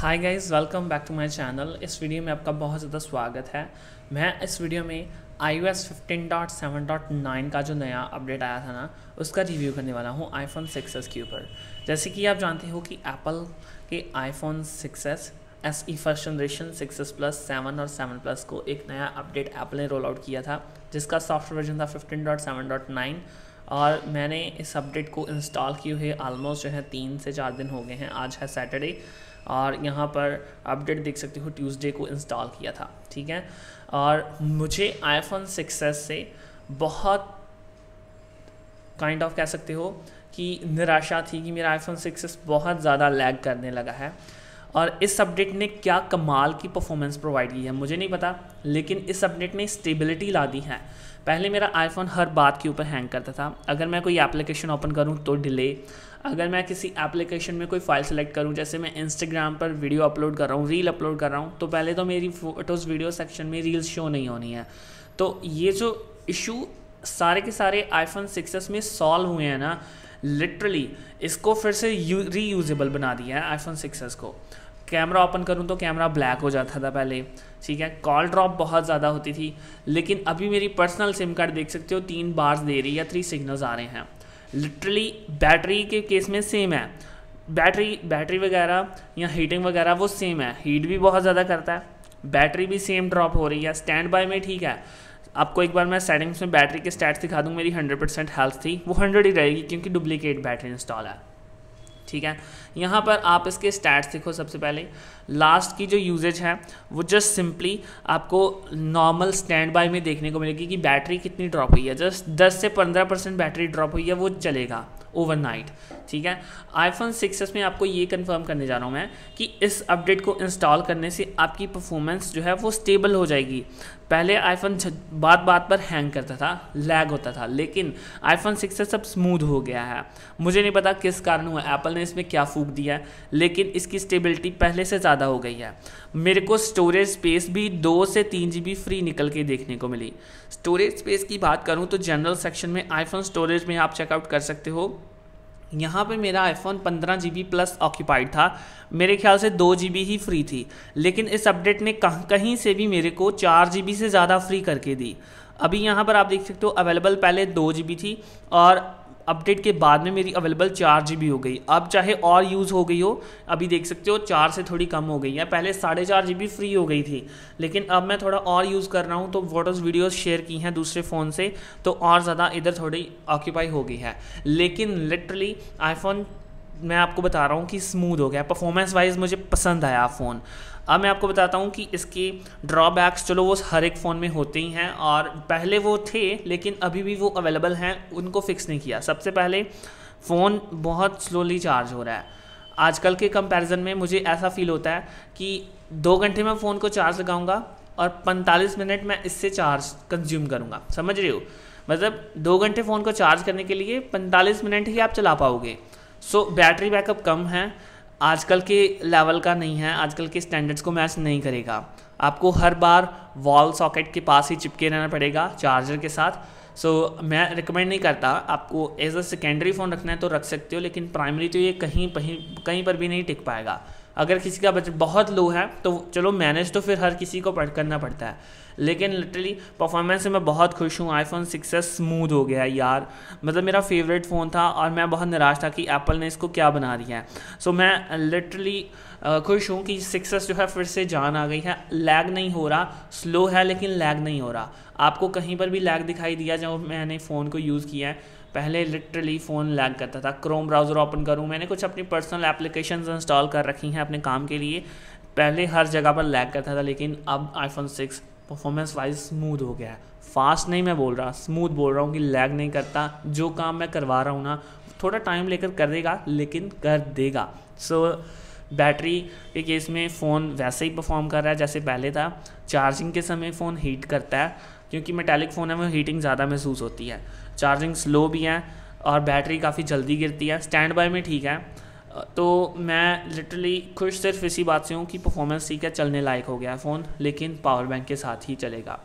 hi guys welcome back to my channel इस video में आपका बहुत ज़्यादा स्वागत है मैं इस वीडियो में आई यू एस का जो नया अपडेट आया था ना उसका रिव्यू करने वाला हूँ आईफोन 6s के ऊपर जैसे कि आप जानते हो कि एप्पल के iPhone 6s S E first generation six S plus seven और सेवन प्लस को एक नया अपडेट एप्पल ने रोल आउट किया था जिसका सॉफ्टवेयर वर्जन था fifteen dot seven dot nine और मैंने इस अपडेट को इंस्टॉल किए हुए ऑलमोस्ट जो है तीन से चार दिन हो गए हैं आज है सैटरडे और यहाँ पर अपडेट देख सकते हो ट्यूसडे को इंस्टॉल किया था ठीक है और मुझे आईफोन सिक्सेस से बहुत काइंड ऑफ कह सकते हो कि निराशा थी कि मेरा आईफोन सिक्सेस बहुत ज़्यादा लैग करने लगा है और इस अपडेट ने क्या कमाल की परफॉर्मेंस प्रोवाइड की है मुझे नहीं पता लेकिन इस अपडेट ने स्टेबिलिटी ला दी है पहले मेरा आईफोन हर बात के ऊपर हैंग करता था अगर मैं कोई एप्लीकेशन ओपन करूं तो डिले अगर मैं किसी एप्लीकेशन में कोई फ़ाइल सेलेक्ट करूं जैसे मैं इंस्टाग्राम पर वीडियो अपलोड कर रहा हूं रील अपलोड कर रहा हूं तो पहले तो मेरी फ़ोटोज़ वीडियो सेक्शन में रील्स शो नहीं होनी है तो ये जो इशू सारे के सारे आईफोन सिक्सेस में सॉल्व हुए हैं ना लिटरली इसको फिर से री बना दिया है आईफोन सिक्सेस को कैमरा ओपन करूँ तो कैमरा ब्लैक हो जाता था पहले ठीक है कॉल ड्रॉप बहुत ज़्यादा होती थी लेकिन अभी मेरी पर्सनल सिम कार्ड देख सकते हो तीन बार्स दे रही है थ्री सिग्नल्स आ रहे हैं लिटरली बैटरी के केस में सेम है बैटरी बैटरी वगैरह या हीटिंग वगैरह वो सेम है हीट भी बहुत ज़्यादा करता है बैटरी भी सेम ड्रॉप हो रही है स्टैंड बाय में ठीक है आपको एक बार मैं सेटिंग्स में बैटरी के स्टैट्स दिखा दूँ मेरी 100% हेल्थ थी वो 100 ही रहेगी क्योंकि डुप्लीकेट बैटरी इंस्टॉल है ठीक है यहाँ पर आप इसके स्टैट्स देखो सबसे पहले लास्ट की जो यूजेज है वो जस्ट सिंपली आपको नॉर्मल स्टैंड बाय में देखने को मिलेगी कि बैटरी कितनी ड्रॉप हुई है जस्ट 10 से 15 परसेंट बैटरी ड्रॉप हुई है वो चलेगा ओवरनाइट ठीक है आईफोन सिक्स में आपको ये कंफर्म करने जा रहा हूँ मैं कि इस अपडेट को इंस्टॉल करने से आपकी परफॉर्मेंस जो है वो स्टेबल हो जाएगी पहले आईफोन बात बात पर हैंग करता था लैग होता था लेकिन आईफोन सिक्स सब स्मूथ हो गया है मुझे नहीं पता किस कारण हुआ एप्पल ने इसमें क्या फूक दिया है लेकिन इसकी स्टेबिलिटी पहले से ज़्यादा हो गई है मेरे को स्टोरेज स्पेस भी दो से तीन जी फ्री निकल के देखने को मिली स्टोरेज स्पेस की बात करूँ तो जनरल सेक्शन में आईफोन स्टोरेज में आप चेकआउट कर सकते हो यहाँ पे मेरा आईफोन पंद्रह जी प्लस ऑक्यूपाइड था मेरे ख्याल से दो जी ही फ्री थी लेकिन इस अपडेट ने कह, कहीं से भी मेरे को चार जी से ज़्यादा फ्री करके दी अभी यहाँ पर आप देख सकते हो अवेलेबल पहले दो जी थी और अपडेट के बाद में मेरी अवेलेबल चार जी हो गई अब चाहे और यूज़ हो गई हो अभी देख सकते हो चार से थोड़ी कम हो गई है पहले साढ़े चार जी फ्री हो गई थी लेकिन अब मैं थोड़ा और यूज़ कर रहा हूँ तो फोटोज़ वीडियोज़ शेयर की हैं दूसरे फ़ोन से तो और ज़्यादा इधर थोड़ी ऑक्यूपाई हो गई है लेकिन लिटरली आईफोन मैं आपको बता रहा हूँ कि स्मूथ हो गया परफॉर्मेंस वाइज मुझे पसंद आया फ़ोन अब मैं आपको बताता हूँ कि इसके ड्रॉबैक्स चलो वो हर एक फ़ोन में होते ही हैं और पहले वो थे लेकिन अभी भी वो अवेलेबल हैं उनको फ़िक्स नहीं किया सबसे पहले फ़ोन बहुत स्लोली चार्ज हो रहा है आजकल के कंपैरिजन में मुझे ऐसा फील होता है कि दो घंटे में फ़ोन को चार्ज लगाऊंगा और 45 मिनट में इससे चार्ज कंज्यूम करूंगा समझ रहे हो मतलब दो घंटे फ़ोन को चार्ज करने के लिए 45 मिनट ही आप चला पाओगे सो बैटरी बैकअप कम है आजकल के लेवल का नहीं है आजकल के स्टैंडर्ड्स को मैच नहीं करेगा आपको हर बार वॉल सॉकेट के पास ही चिपके रहना पड़ेगा चार्जर के साथ सो so, मैं रिकमेंड नहीं करता आपको एज अ सेकेंडरी फ़ोन रखना है तो रख सकते हो लेकिन प्राइमरी तो ये कहीं कहीं कहीं पर भी नहीं टिक पाएगा अगर किसी का बजट बहुत लो है तो चलो मैनेज तो फिर हर किसी को करना पड़ता है लेकिन लिटरली परफॉर्मेंस से मैं बहुत खुश हूँ आईफोन सिक्स एस स्मूथ हो गया है यार मतलब मेरा फेवरेट फ़ोन था और मैं बहुत निराश था कि एप्पल ने इसको क्या बना दिया है सो मैं लिटरली खुश हूँ कि सिक्स जो है फिर से जान आ गई है लैग नहीं हो रहा स्लो है लेकिन लैग नहीं हो रहा आपको कहीं पर भी लैग दिखाई दिया जब मैंने फ़ोन को यूज़ किया है पहले लिटरली फ़ोन लैग करता था क्रोम ब्राउज़र ओपन करूँ मैंने कुछ अपनी पर्सनल एप्लीकेशन इंस्टॉल कर रखी हैं अपने काम के लिए पहले हर जगह पर लैग करता था लेकिन अब iPhone six performance wise smooth हो गया है फास्ट नहीं मैं बोल रहा स्मूथ बोल रहा हूँ कि लैग नहीं करता जो काम मैं करवा रहा हूँ ना थोड़ा टाइम लेकर करेगा लेकिन कर देगा सो so, बैटरी के केस में फ़ोन वैसे ही परफॉर्म कर रहा है जैसे पहले था चार्जिंग के समय फ़ोन हीट करता है क्योंकि मेटेलिक फ़ोन है वो हीटिंग ज़्यादा महसूस होती है चार्जिंग स्लो भी है और बैटरी काफ़ी जल्दी गिरती है स्टैंड बाय में ठीक है तो मैं लिटरली खुश सिर्फ इसी बात से हूँ कि परफॉर्मेंस ठीक है चलने लायक हो गया है फ़ोन लेकिन पावर बैंक के साथ ही चलेगा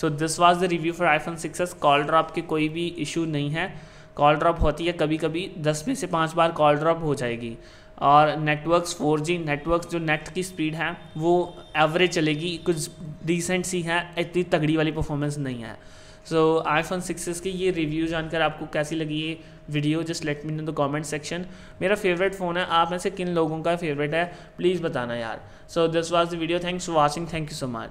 so this was the review for iPhone six S call drop के कोई भी इशू नहीं है कॉल ड्रॉप होती है कभी कभी दस में से पाँच बार कॉल ड्रॉप हो जाएगी और नेटवर्क्स जी नेटवर्क जो नेट की स्पीड है वो एवरेज चलेगी कुछ डिसेंट सी है इतनी तगड़ी वाली परफॉर्मेंस नहीं है सो आई फोन सिक्सेस की ये रिव्यू जानकर आपको कैसी लगी ये video just let me in the comment section मेरा फेवरेट फ़ोन है आप में से किन लोगों का फेवरेट है प्लीज़ बताना यार so this was the video thanks for watching thank you so much